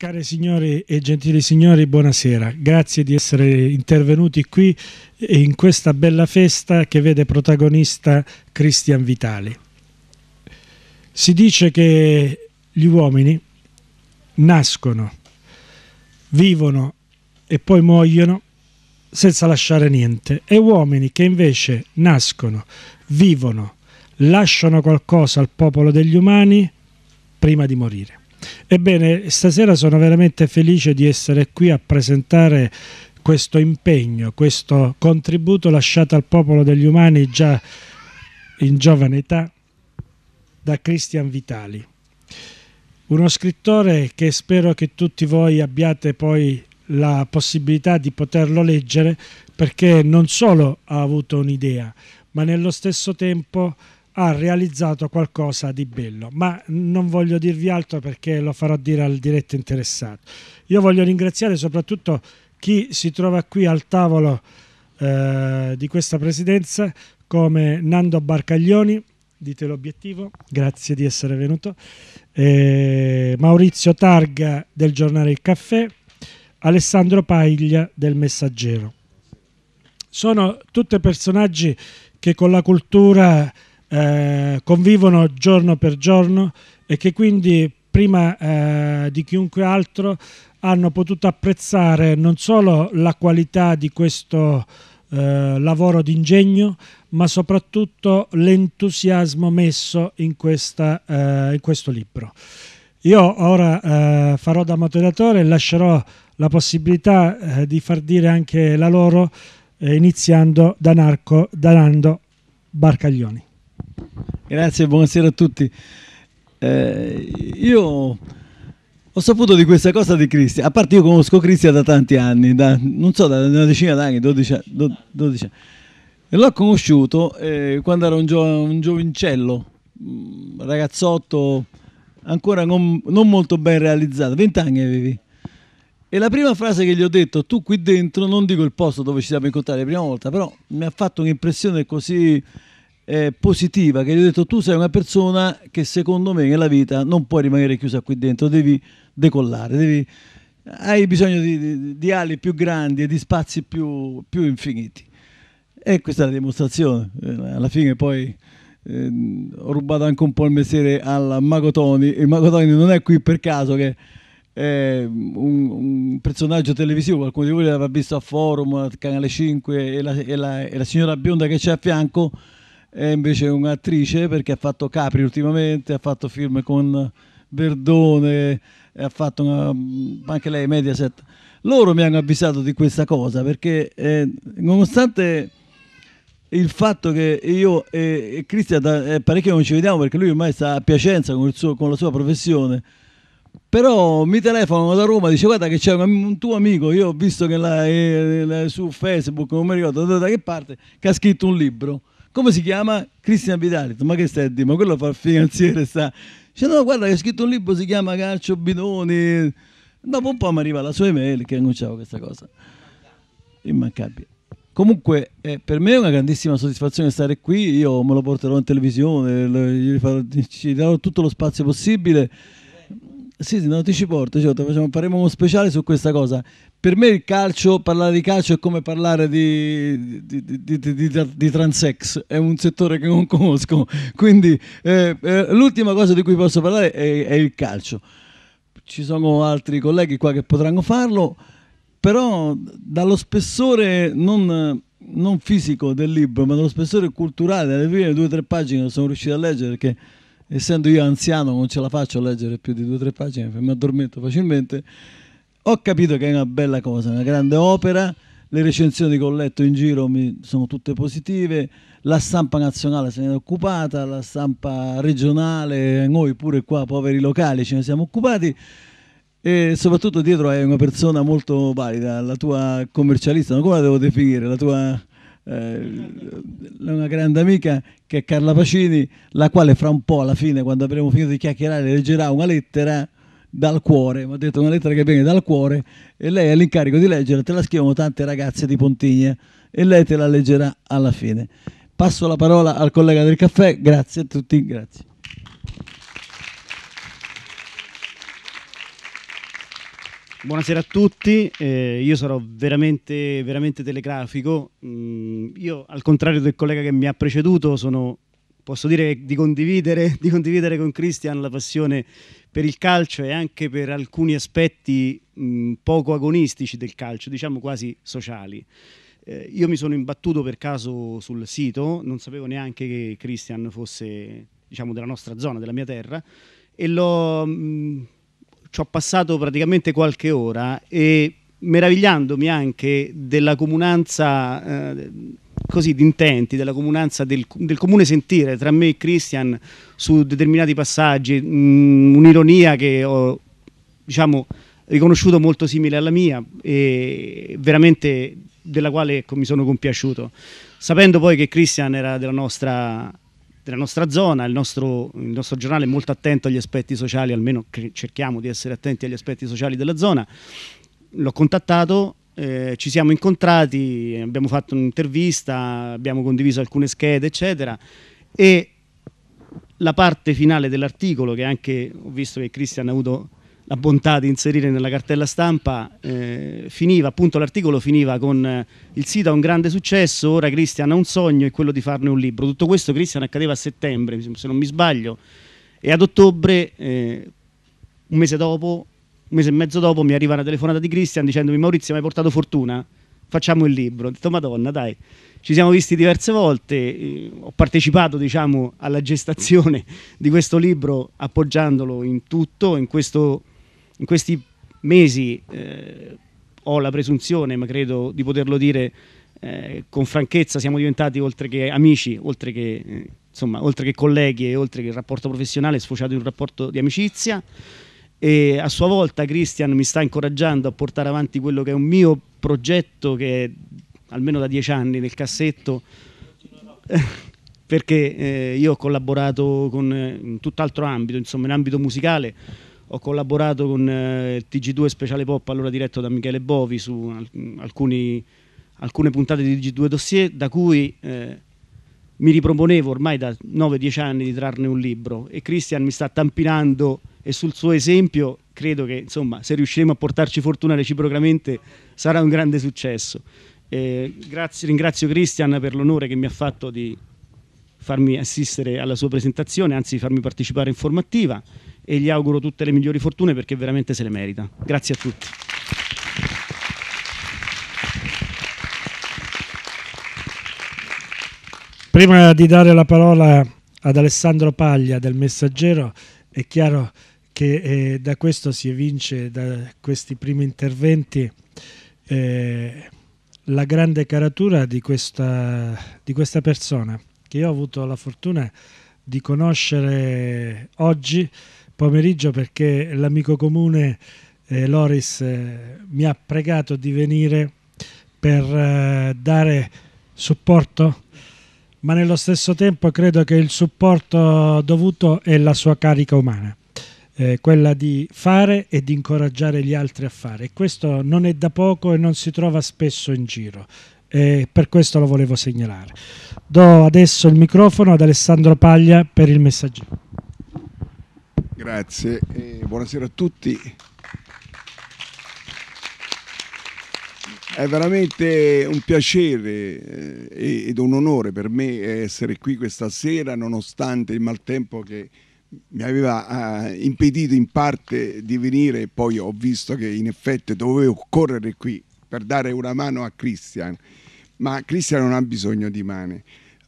Care signori e gentili signori, buonasera. Grazie di essere intervenuti qui in questa bella festa che vede protagonista Cristian Vitali. Si dice che gli uomini nascono, vivono e poi muoiono senza lasciare niente e uomini che invece nascono, vivono, lasciano qualcosa al popolo degli umani prima di morire. Ebbene, stasera sono veramente felice di essere qui a presentare questo impegno, questo contributo lasciato al popolo degli umani già in giovane età da Christian Vitali. Uno scrittore che spero che tutti voi abbiate poi la possibilità di poterlo leggere perché non solo ha avuto un'idea, ma nello stesso tempo ha ha realizzato qualcosa di bello, ma non voglio dirvi altro perché lo farò dire al diretto interessato. Io voglio ringraziare soprattutto chi si trova qui al tavolo eh, di questa presidenza come Nando Barcaglioni, dite l'obiettivo, grazie di essere venuto, eh, Maurizio Targa del giornale Il Caffè, Alessandro Paglia del Messaggero. Sono tutti personaggi che con la cultura eh, convivono giorno per giorno e che quindi prima eh, di chiunque altro hanno potuto apprezzare non solo la qualità di questo eh, lavoro d'ingegno, ma soprattutto l'entusiasmo messo in, questa, eh, in, questo libro. Io ora eh, farò da moderatore e lascerò la possibilità eh, di far dire anche la loro, eh, iniziando da, Narco, Danando Barcaglioni. Grazie, buonasera a tutti. Eh, io ho saputo di questa cosa di Cristian, a parte io conosco Cristian da tanti anni, da, non so, da una decina d'anni, 12, anni. l'ho conosciuto eh, quando era un, gio, un giovincello, mm, ragazzotto ancora non, non molto ben realizzato, 20 anni avevi. E la prima frase che gli ho detto, tu qui dentro, non dico il posto dove ci siamo incontrati la prima volta, però mi ha fatto un'impressione così eh, positiva, che gli ho detto tu sei una persona che secondo me nella vita non puoi rimanere chiusa qui dentro, devi decollare, devi, hai bisogno di, di, di, ali più grandi e di spazi più, più infiniti. E questa è la dimostrazione, eh, alla fine poi... Eh, ho rubato anche un po' il mestiere al Mago Tony. Il Mago Tony non è qui per caso che è un, un personaggio televisivo, qualcuno di voi l'aveva visto a Forum, al Canale 5 e la, e la, e la signora bionda che c'è a fianco è invece un'attrice perché ha fatto Capri ultimamente, ha fatto film con Verdone, ha fatto una, anche lei Mediaset. Loro mi hanno avvisato di questa cosa perché eh, nonostante il fatto che io e, e Cristian eh, parecchio non ci vediamo perché lui ormai sta a Piacenza con, suo, con la sua professione, però mi telefonano da Roma, e dice guarda che c'è un, un, tuo amico, io ho visto che la, eh, su Facebook, non mi ricordo da, da che parte, che ha scritto un libro come si chiama? Cristian Vidali, ma che stai a dire? Ma quello fa il finanziere, sta... Dice, cioè, no, guarda che ha scritto un libro, si chiama Calcio Bidoni. Dopo un po' mi arriva la sua email che annunciava questa cosa. Immancabile. Comunque, eh, per me è una grandissima soddisfazione stare qui. Io me lo porterò in televisione, gli farò, ci darò tutto lo spazio possibile. Sì, sì, no, ti ci porto, certo, facciamo, faremo uno speciale su questa cosa. Per me il calcio, parlare di calcio è come parlare di, di, di, di, di transex, è un settore che non conosco, quindi eh, eh, l'ultima cosa di cui posso parlare è, è, il calcio. Ci sono altri colleghi qua che potranno farlo, però dallo spessore non, non fisico del libro, ma dallo spessore culturale, alle prime due o tre pagine che sono riuscito a leggere, perché essendo io anziano non ce la faccio a leggere più di due o tre pagine, mi addormento facilmente, ho capito che è una bella cosa, una grande opera, le recensioni che ho letto in giro mi, sono tutte positive, la stampa nazionale se ne è occupata, la stampa regionale, noi pure qua, poveri locali, ce ne siamo occupati e soprattutto dietro hai una persona molto valida, la tua commercialista, come la devo definire, la tua eh, una grande amica che è Carla Pacini, la quale fra un po' alla fine, quando avremo finito di chiacchierare, leggerà una lettera dal cuore, mi ha detto una lettera che viene dal cuore e lei ha l'incarico di leggere, te la scrivono tante ragazze di Pontigna e lei te la leggerà alla fine. Passo la parola al collega del caffè, grazie a tutti, grazie. Buonasera a tutti, eh, io sarò veramente, veramente telegrafico. Mm, io, al contrario del collega che mi ha preceduto, sono, posso dire di condividere, di condividere, con Christian la passione per il calcio e anche per alcuni aspetti mh, mm, poco agonistici del calcio, diciamo quasi sociali. Eh, io mi sono imbattuto per caso sul sito, non sapevo neanche che Christian fosse diciamo, della nostra zona, della mia terra, e l'ho... Mh, mm, ci ho passato praticamente qualche ora e meravigliandomi anche della comunanza eh, così di intenti, della comunanza del, del, comune sentire tra me e Christian su determinati passaggi, mm, un'ironia che ho diciamo, riconosciuto molto simile alla mia e veramente della quale ecco, mi sono compiaciuto, sapendo poi che Christian era della nostra della nostra zona, il nostro, il nostro, giornale è molto attento agli aspetti sociali, almeno cerchiamo di essere attenti agli aspetti sociali della zona. L'ho contattato, eh, ci siamo incontrati, abbiamo fatto un'intervista, abbiamo condiviso alcune schede, eccetera, e la parte finale dell'articolo, che anche ho visto che Cristian ha avuto la bontà di inserire nella cartella stampa, eh, finiva, appunto l'articolo finiva con eh, il sito ha un grande successo, ora Cristian ha un sogno e quello di farne un libro. Tutto questo Cristian accadeva a settembre, se non mi sbaglio, e ad ottobre, eh, un mese dopo, un mese e mezzo dopo, mi arriva una telefonata di Cristian dicendomi Maurizio mi hai portato fortuna? Facciamo il libro. Ho detto madonna dai, ci siamo visti diverse volte, eh, ho partecipato diciamo alla gestazione di questo libro appoggiandolo in tutto, in questo in questi mesi eh, ho la presunzione, ma credo di poterlo dire eh, con franchezza, siamo diventati oltre che amici, oltre che, eh, insomma, oltre che colleghi e oltre che il rapporto professionale è sfociato in un rapporto di amicizia e a sua volta Christian mi sta incoraggiando a portare avanti quello che è un mio progetto che è almeno da dieci anni nel cassetto perché eh, io ho collaborato con, eh, in tutt'altro ambito, insomma in ambito musicale ho collaborato con eh, TG2 Speciale Pop, allora diretto da Michele Bovi, su alcuni, alcune puntate di TG2 Dossier, da cui eh, mi riproponevo ormai da 9-10 anni di trarne un libro e Christian mi sta tampinando e sul suo esempio credo che insomma, se riusciremo a portarci fortuna reciprocamente sarà un grande successo. Eh, grazie, ringrazio Christian per l'onore che mi ha fatto di farmi assistere alla sua presentazione, anzi farmi partecipare in formativa e gli auguro tutte le migliori fortune perché veramente se le merita. Grazie a tutti. Prima di dare la parola ad Alessandro Paglia del Messaggero, è chiaro che eh, da questo si evince, da questi primi interventi, eh, la grande caratura di questa, di questa, persona che io ho avuto la fortuna di conoscere oggi pomeriggio perché l'amico comune eh, Loris eh, mi ha pregato di venire per eh, dare supporto, ma nello stesso tempo credo che il supporto dovuto è la sua carica umana, eh, quella di fare e di incoraggiare gli altri a fare. E questo non è da poco e non si trova spesso in giro. E per questo lo volevo segnalare. Do adesso il microfono ad Alessandro Paglia per il messaggero. Grazie e buonasera a tutti. È veramente un piacere eh, ed un onore per me eh, essere qui questa sera nonostante il maltempo che mi aveva eh, impedito in parte di venire poi ho visto che in effetti dovevo correre qui per dare una mano a Cristian, ma Cristian non ha bisogno di mani,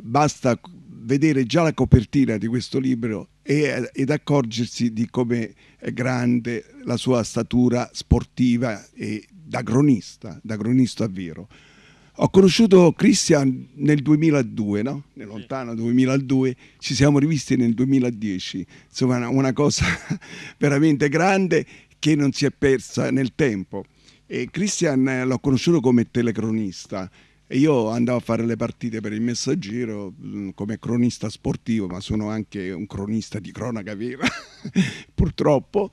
basta vedere già la copertina di questo libro e, ed accorgersi di come è grande la sua statura sportiva e da cronista, da cronista vero. Ho conosciuto Christian nel 2002, no? nel lontano 2002, ci siamo rivisti nel 2010, insomma una cosa veramente grande che non si è persa nel tempo. E Christian eh, l'ho conosciuto come telecronista e io andavo a fare le partite per il messaggero mm, come cronista sportivo, ma sono anche un cronista di cronaca vera, purtroppo,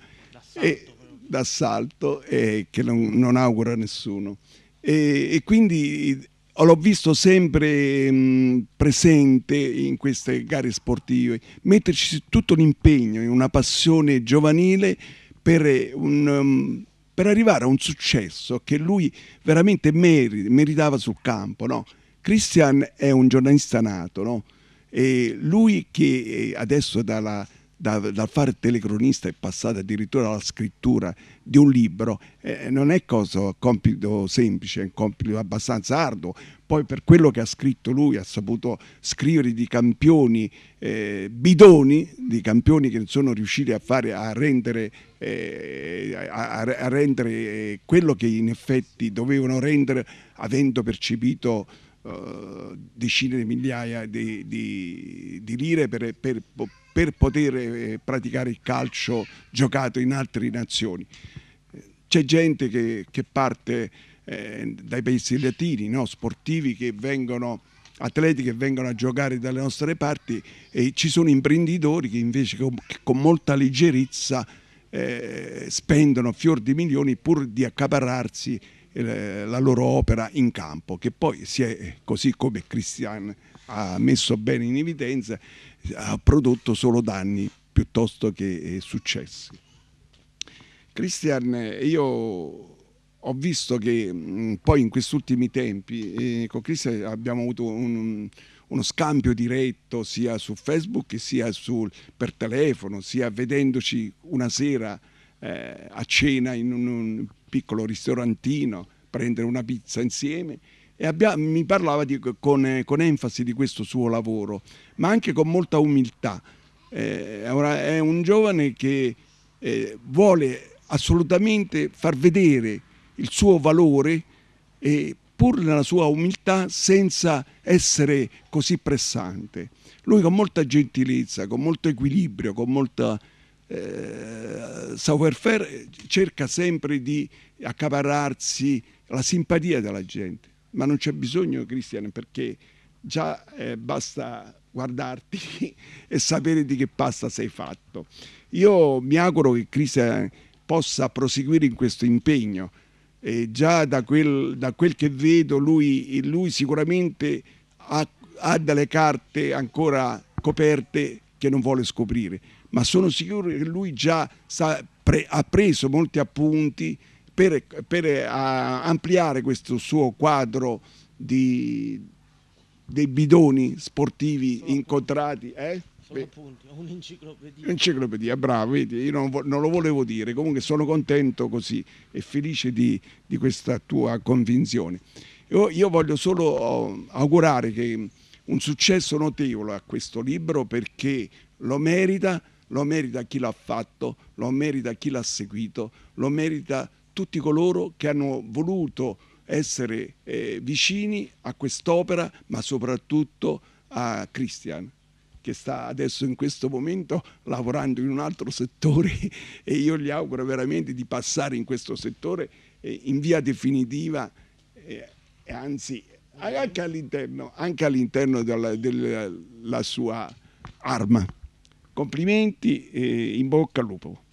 d'assalto, e, d'assalto e che non, non augura nessuno. E, e, quindi l'ho visto sempre mh, mm, presente in queste gare sportive, metterci tutto l'impegno, una passione giovanile per un... Um, per arrivare a un successo che lui veramente meri meritava sul campo. No? Christian è un giornalista nato no? e lui che eh, adesso dalla da, da, fare telecronista è passata addirittura alla scrittura di un libro, eh, non è cosa, compito semplice, è un compito abbastanza arduo. Poi per quello che ha scritto lui ha saputo scrivere di campioni, eh, bidoni, di campioni che non sono riusciti a fare, a rendere, eh, a, a rendere quello che in effetti dovevano rendere avendo percepito eh, decine di migliaia di, di, di lire per, per per poter eh, praticare il calcio giocato in altre nazioni. C'è gente che, che parte eh, dai paesi latini, no? sportivi che vengono atleti che vengono a giocare dalle nostre parti e ci sono imprenditori che invece con, che con molta leggerezza eh, spendono fior di milioni pur di accaparrarsi eh, la loro opera in campo, che poi si è, eh, così come Cristian ha messo bene in evidenza, ha prodotto solo danni piuttosto che eh, successi. Christian, eh, io ho visto che mm, poi in questi ultimi tempi eh, con Christian abbiamo avuto un, uno scambio diretto sia su Facebook sia sul, per telefono, sia vedendoci una sera eh, a cena in un, un piccolo ristorantino, prendere una pizza insieme e abbia, mi parlava di, con, con, enfasi di questo suo lavoro, ma anche con molta umiltà. Eh, è un giovane che eh, vuole assolutamente far vedere il suo valore e pur nella sua umiltà senza essere così pressante. Lui con molta gentilezza, con molto equilibrio, con molta eh, savoir-faire cerca sempre di accaparrarsi la simpatia della gente ma non c'è bisogno, Cristian, perché già eh, basta guardarti e sapere di che pasta sei fatto. Io mi auguro che Cristian possa proseguire in questo impegno. E già da quel, da quel che vedo, lui, lui sicuramente ha, ha delle carte ancora coperte che non vuole scoprire, ma sono sicuro che lui già sa, pre, ha preso molti appunti, per, per ampliare questo suo quadro di, dei bidoni sportivi Sono incontrati. Eh? Sono appunti, un'enciclopedia. Enciclopedia, bravo, vedi, io non, non, lo volevo dire, comunque sono contento così e felice di, di questa tua convinzione. Io, io, voglio solo oh, augurare che un successo notevole a questo libro perché lo merita, lo merita chi l'ha fatto, lo merita chi l'ha seguito, lo merita tutti coloro che hanno voluto essere eh, vicini a quest'opera, ma soprattutto a Christian che sta adesso in questo momento lavorando in un altro settore e io gli auguro veramente di passare in questo settore eh, in via definitiva, eh, anzi anche all'interno, all della, della sua arma. Complimenti e eh, in bocca al lupo.